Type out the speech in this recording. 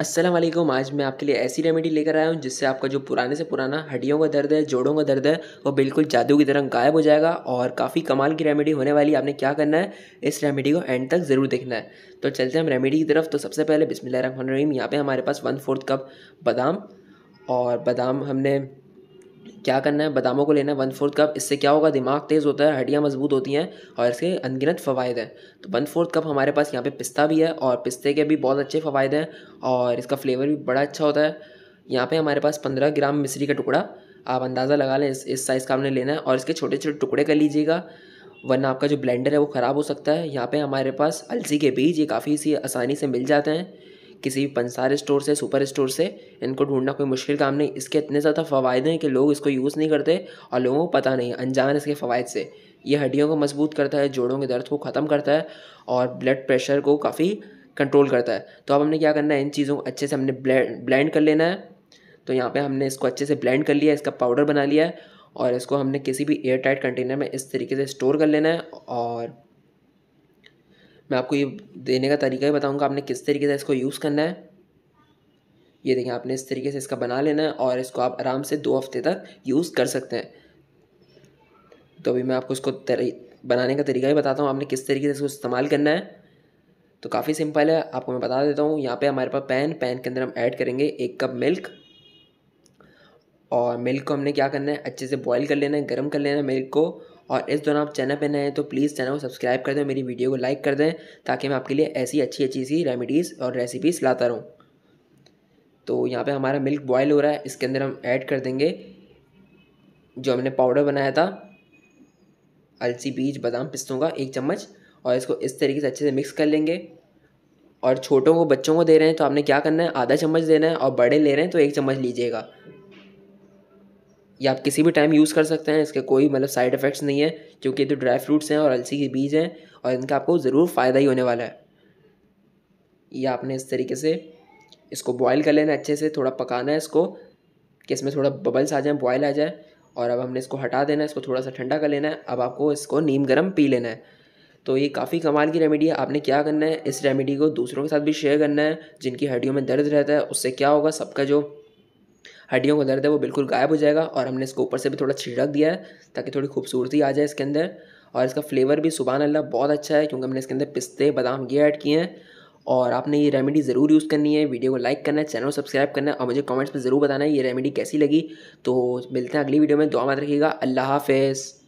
असलम आज मैं आपके लिए ऐसी रेमेडी लेकर आया हूँ जिससे आपका जो पुराने से पुराना हड्डियों का दर्द है जोड़ों का दर्द है वो बिल्कुल जादू की तरह गायब हो जाएगा और काफ़ी कमाल की रेमेडी होने वाली आपने क्या करना है इस रेमेडी को एंड तक ज़रूर देखना है तो चलते हैं हम रेमेडी की तरफ तो सबसे पहले बिसमिल्ल रहीम यहाँ पर हमारे पास वन फोर्थ कप बादाम और बादाम हमने क्या करना है बादामों को लेना है वन फोर्थ कप इससे क्या होगा दिमाग तेज़ होता है हड्डियाँ मजबूत होती हैं और इसके अनगिनत फ़वाद हैं तो वन फोर्थ कप हमारे पास यहाँ पे पिस्ता भी है और पिस्ते के भी बहुत अच्छे फ़वाद हैं और इसका फ्लेवर भी बड़ा अच्छा होता है यहाँ पे हमारे पास पंद्रह ग्राम मिश्री का टुकड़ा आप अंदाज़ा लगा लें इस इस साइज़ का आपने लेना है और इसके छोटे छोटे टुकड़े कर लीजिएगा वरना आपका जो ब्लेंडर है वो ख़राब हो सकता है यहाँ पर हमारे पास अलसी के बीज ये काफ़ी सी आसानी से मिल जाते हैं किसी भी पंसार स्टोर से सुपर स्टोर से इनको ढूंढना कोई मुश्किल काम नहीं इसके इतने ज़्यादा फ़वाद हैं कि लोग इसको यूज़ नहीं करते और लोगों को पता नहीं अनजान इसके फ़वाद से ये हड्डियों को मजबूत करता है जोड़ों के दर्द को ख़त्म करता है और ब्लड प्रेशर को काफ़ी कंट्रोल करता है तो अब हमने क्या करना है इन चीज़ों को अच्छे से हमने ब्लेंड कर लेना है तो यहाँ पे हमने इसको अच्छे से ब्लेंड कर लिया इसका पाउडर बना लिया है और इसको हमने किसी भी एयर टाइट कंटेनर में इस तरीके से स्टोर कर लेना है और मैं आपको ये देने का तरीका ही बताऊँगा आपने किस तरीके से इसको यूज़ करना है ये देखिए आपने इस तरीके से इसका बना लेना है और इसको आप आराम से दो हफ्ते तक यूज़ कर सकते हैं तो अभी मैं आपको इसको तरी बनाने का तरीका ही बताता हूँ आपने किस तरीके से इसको इस्तेमाल करना है तो काफ़ी सिंपल है आपको मैं बता देता हूँ यहाँ पे हमारे पास पैन पैन के अंदर हम ऐड करेंगे एक कप मिल्क और मिल्क को हमने क्या करना है अच्छे से बॉईल कर लेना है गर्म कर लेना है मिल्क को और इस दौरान आप चैनल पर नए हैं तो प्लीज़ चैनल को सब्सक्राइब कर दें मेरी वीडियो को लाइक कर दें ताकि मैं आपके लिए ऐसी अच्छी अच्छी सी रेमिडीज़ और रेसिपीज़ लाता रहूँ तो यहाँ पे हमारा मिल्क बॉयल हो रहा है इसके अंदर हम ऐड कर देंगे जो हमने पाउडर बनाया था अलसी बीज बादाम पिस्तों का एक चम्मच और इसको इस तरीके से अच्छे से मिक्स कर लेंगे और छोटों को बच्चों को दे रहे हैं तो आपने क्या करना है आधा चम्मच देना है और बड़े ले रहे हैं तो एक चम्मच लीजिएगा ये आप किसी भी टाइम यूज़ कर सकते हैं इसके कोई मतलब साइड इफ़ेक्ट्स नहीं है क्योंकि ये तो ड्राई फ्रूट्स हैं और अलसी के बीज हैं और इनका आपको ज़रूर फ़ायदा ही होने वाला है ये आपने इस तरीके से इसको बॉयल कर लेना अच्छे से थोड़ा पकाना है इसको कि इसमें थोड़ा बबल्स आ जाए बॉयल आ जाए और अब हमने इसको हटा देना है इसको थोड़ा सा ठंडा कर लेना है अब आपको इसको नीम गर्म पी लेना है तो ये काफ़ी कमाल की रेमेडी है आपने क्या करना है इस रेमेडी को दूसरों के साथ भी शेयर करना है जिनकी हड्डियों में दर्द रहता है उससे क्या होगा सबका जो हड्डियों का दर्द है वो बिल्कुल गायब हो जाएगा और हमने इसको ऊपर से भी थोड़ा छिड़क दिया है ताकि थोड़ी खूबसूरती आ जाए इसके अंदर और इसका फ्लेवर भी सुबह अल्लाह बहुत अच्छा है क्योंकि हमने इसके अंदर पिस्ते बादाम ये ऐड किए हैं और आपने ये रेमेडी ज़रूर यूज़ करनी है वीडियो को लाइक करना है चैनल को सब्सक्राइब करना है और मुझे कमेंट्स में ज़रूर बताना है ये रेमेडी कैसी लगी तो मिलते हैं अगली वीडियो में दुआ मत रखिएगा अल्लाह हाफिज़